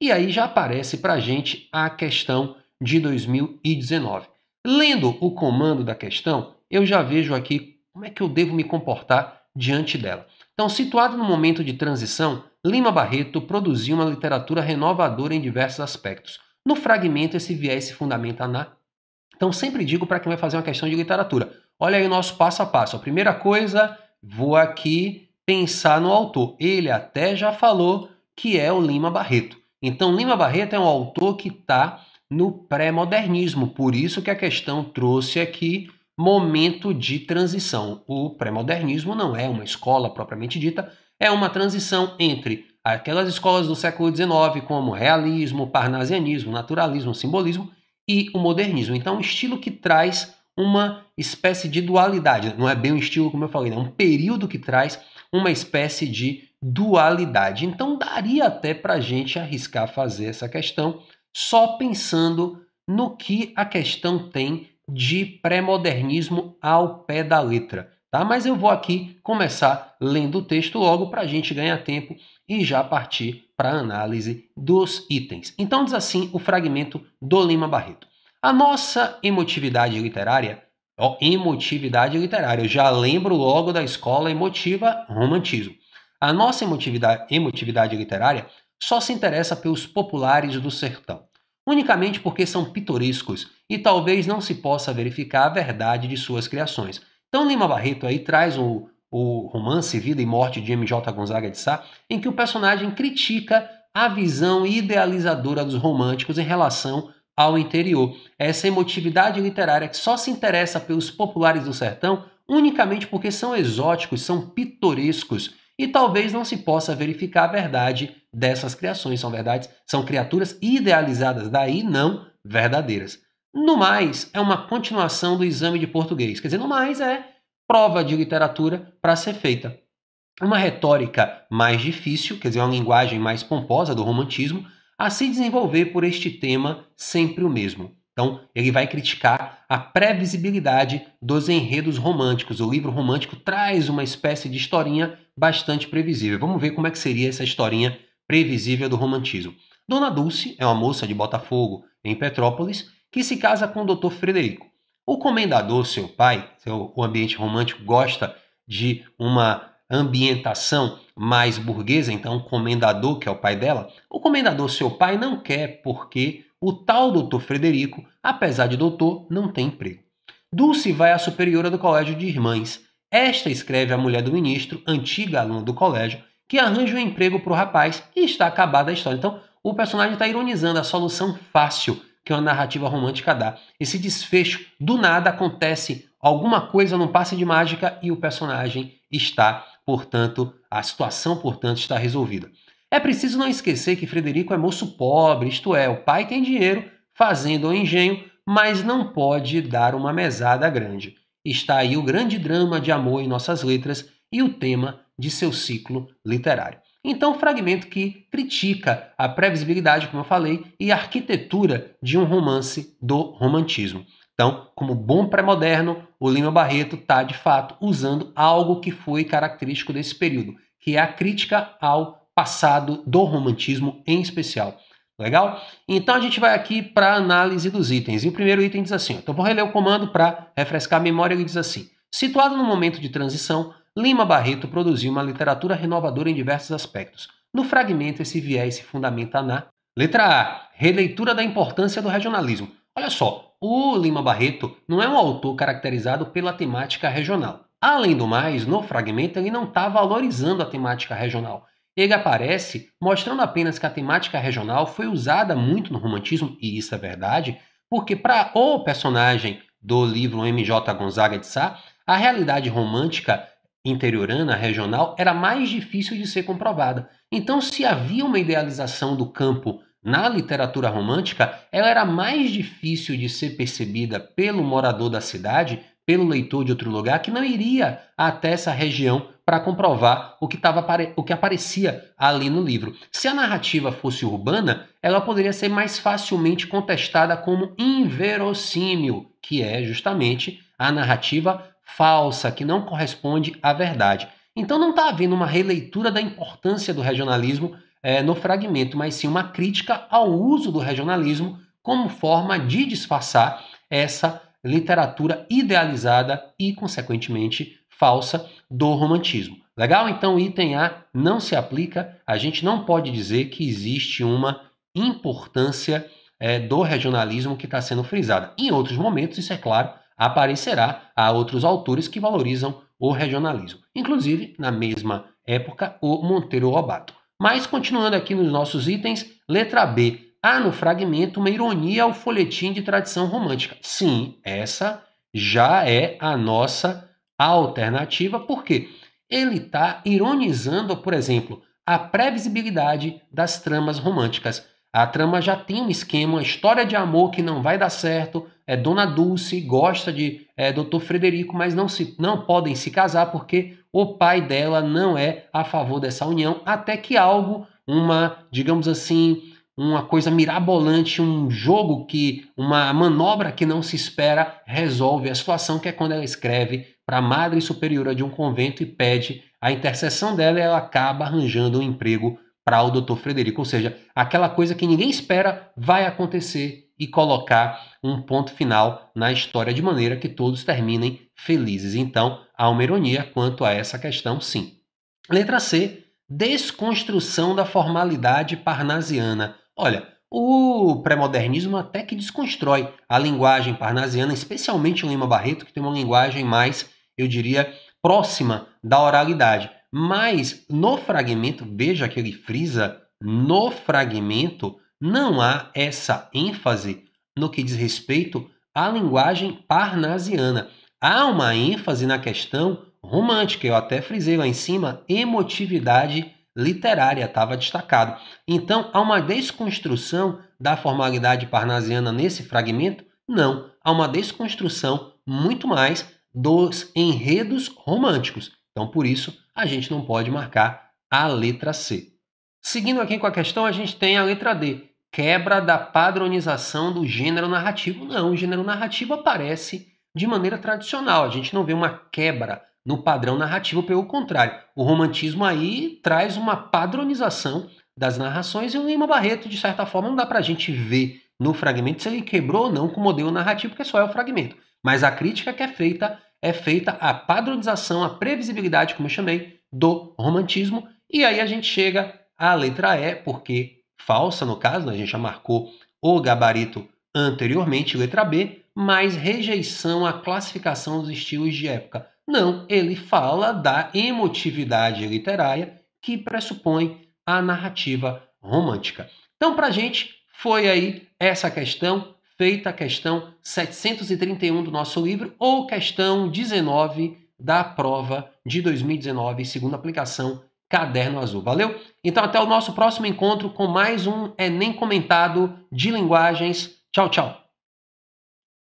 E aí já aparece para a gente a questão de 2019. Lendo o comando da questão, eu já vejo aqui como é que eu devo me comportar diante dela. Então, situado no momento de transição, Lima Barreto produziu uma literatura renovadora em diversos aspectos. No fragmento, esse viés se fundamenta na. Então, sempre digo para quem vai fazer uma questão de literatura: olha aí o nosso passo a passo. A primeira coisa, vou aqui pensar no autor. Ele até já falou que é o Lima Barreto. Então, Lima Barreto é um autor que está no pré-modernismo, por isso que a questão trouxe aqui momento de transição. O pré-modernismo não é uma escola propriamente dita, é uma transição entre aquelas escolas do século XIX, como realismo, parnasianismo, naturalismo, simbolismo, e o modernismo. Então, um estilo que traz uma espécie de dualidade, não é bem um estilo, como eu falei, é um período que traz uma espécie de dualidade. Então daria até para a gente arriscar fazer essa questão só pensando no que a questão tem de pré-modernismo ao pé da letra. Tá? Mas eu vou aqui começar lendo o texto logo para a gente ganhar tempo e já partir para a análise dos itens. Então diz assim o fragmento do Lima Barreto. A nossa emotividade literária, ó, emotividade literária, eu já lembro logo da escola emotiva romantismo a nossa emotividade, emotividade literária só se interessa pelos populares do sertão, unicamente porque são pitorescos e talvez não se possa verificar a verdade de suas criações. Então Lima Barreto aí traz o, o romance Vida e Morte de M.J. Gonzaga de Sá, em que o personagem critica a visão idealizadora dos românticos em relação ao interior. Essa emotividade literária que só se interessa pelos populares do sertão unicamente porque são exóticos, são pitorescos e talvez não se possa verificar a verdade dessas criações. São verdades, são criaturas idealizadas, daí não verdadeiras. No mais, é uma continuação do exame de português. Quer dizer, no mais é prova de literatura para ser feita. Uma retórica mais difícil, quer dizer, uma linguagem mais pomposa do romantismo, a se desenvolver por este tema sempre o mesmo. Então, ele vai criticar a previsibilidade dos enredos românticos. O livro romântico traz uma espécie de historinha bastante previsível. Vamos ver como é que seria essa historinha previsível do romantismo. Dona Dulce é uma moça de Botafogo, em Petrópolis, que se casa com o Dr. Frederico. O comendador, seu pai, seu, o ambiente romântico gosta de uma ambientação mais burguesa, então o comendador, que é o pai dela, o comendador, seu pai, não quer porque o tal doutor Frederico, apesar de doutor, não tem emprego. Dulce vai à superiora do colégio de irmãs. Esta escreve à mulher do ministro, antiga aluna do colégio, que arranja um emprego para o rapaz e está acabada a história. Então, o personagem está ironizando a solução fácil que uma narrativa romântica dá. Esse desfecho, do nada acontece alguma coisa num passe de mágica e o personagem está, portanto, a situação, portanto, está resolvida. É preciso não esquecer que Frederico é moço pobre, isto é, o pai tem dinheiro, fazendo o engenho, mas não pode dar uma mesada grande. Está aí o grande drama de amor em nossas letras e o tema de seu ciclo literário. Então, fragmento que critica a previsibilidade, como eu falei, e a arquitetura de um romance do romantismo. Então, como bom pré-moderno, o Lima Barreto está, de fato, usando algo que foi característico desse período, que é a crítica ao passado do romantismo em especial. Legal? Então a gente vai aqui para a análise dos itens. E o primeiro item diz assim: ó, então vou reler o comando para refrescar a memória. Ele diz assim: situado no momento de transição, Lima Barreto produziu uma literatura renovadora em diversos aspectos. No fragmento, esse viés se fundamenta na letra A, releitura da importância do regionalismo. Olha só, o Lima Barreto não é um autor caracterizado pela temática regional. Além do mais, no fragmento ele não está valorizando a temática regional. Ele aparece mostrando apenas que a temática regional foi usada muito no romantismo, e isso é verdade, porque para o personagem do livro M.J. Gonzaga de Sá, a realidade romântica interiorana, regional, era mais difícil de ser comprovada. Então, se havia uma idealização do campo na literatura romântica, ela era mais difícil de ser percebida pelo morador da cidade, pelo leitor de outro lugar, que não iria até essa região para comprovar o que, tava, o que aparecia ali no livro. Se a narrativa fosse urbana, ela poderia ser mais facilmente contestada como inverossímil, que é justamente a narrativa falsa, que não corresponde à verdade. Então não está havendo uma releitura da importância do regionalismo é, no fragmento, mas sim uma crítica ao uso do regionalismo como forma de disfarçar essa literatura idealizada e, consequentemente, falsa do romantismo. Legal? Então, item A não se aplica. A gente não pode dizer que existe uma importância é, do regionalismo que está sendo frisada. Em outros momentos, isso é claro, aparecerá a outros autores que valorizam o regionalismo. Inclusive, na mesma época, o Monteiro Lobato. Mas, continuando aqui nos nossos itens, letra B. Há no fragmento uma ironia ao folhetim de tradição romântica. Sim, essa já é a nossa alternativa, porque ele está ironizando, por exemplo, a previsibilidade das tramas românticas. A trama já tem um esquema, uma história de amor que não vai dar certo. É Dona Dulce gosta de é, Dr. Frederico, mas não se não podem se casar porque o pai dela não é a favor dessa união, até que algo, uma, digamos assim, uma coisa mirabolante, um jogo que, uma manobra que não se espera, resolve a situação, que é quando ela escreve para a madre superiora de um convento e pede a intercessão dela e ela acaba arranjando um emprego para o Dr. Frederico. Ou seja, aquela coisa que ninguém espera vai acontecer e colocar um ponto final na história de maneira que todos terminem felizes. Então, há uma ironia quanto a essa questão, sim. Letra C, desconstrução da formalidade parnasiana. Olha, o pré-modernismo até que desconstrói a linguagem parnasiana, especialmente o Lima Barreto, que tem uma linguagem mais eu diria, próxima da oralidade. Mas no fragmento, veja que ele frisa, no fragmento não há essa ênfase no que diz respeito à linguagem parnasiana. Há uma ênfase na questão romântica, eu até frisei lá em cima, emotividade literária estava destacado. Então, há uma desconstrução da formalidade parnasiana nesse fragmento? Não, há uma desconstrução muito mais dos enredos românticos. Então, por isso, a gente não pode marcar a letra C. Seguindo aqui com a questão, a gente tem a letra D, quebra da padronização do gênero narrativo. Não, o gênero narrativo aparece de maneira tradicional. A gente não vê uma quebra no padrão narrativo, pelo contrário. O romantismo aí traz uma padronização das narrações e o Lima Barreto, de certa forma, não dá para a gente ver no fragmento se ele quebrou ou não com o modelo narrativo, porque só é o fragmento. Mas a crítica que é feita é feita a padronização, a previsibilidade, como eu chamei, do romantismo. E aí a gente chega à letra E, porque falsa no caso, né? a gente já marcou o gabarito anteriormente, letra B, mas rejeição à classificação dos estilos de época. Não, ele fala da emotividade literária que pressupõe a narrativa romântica. Então, para a gente, foi aí essa questão feita a questão 731 do nosso livro ou questão 19 da prova de 2019, segundo a aplicação Caderno Azul. Valeu? Então até o nosso próximo encontro com mais um Enem comentado de linguagens. Tchau, tchau.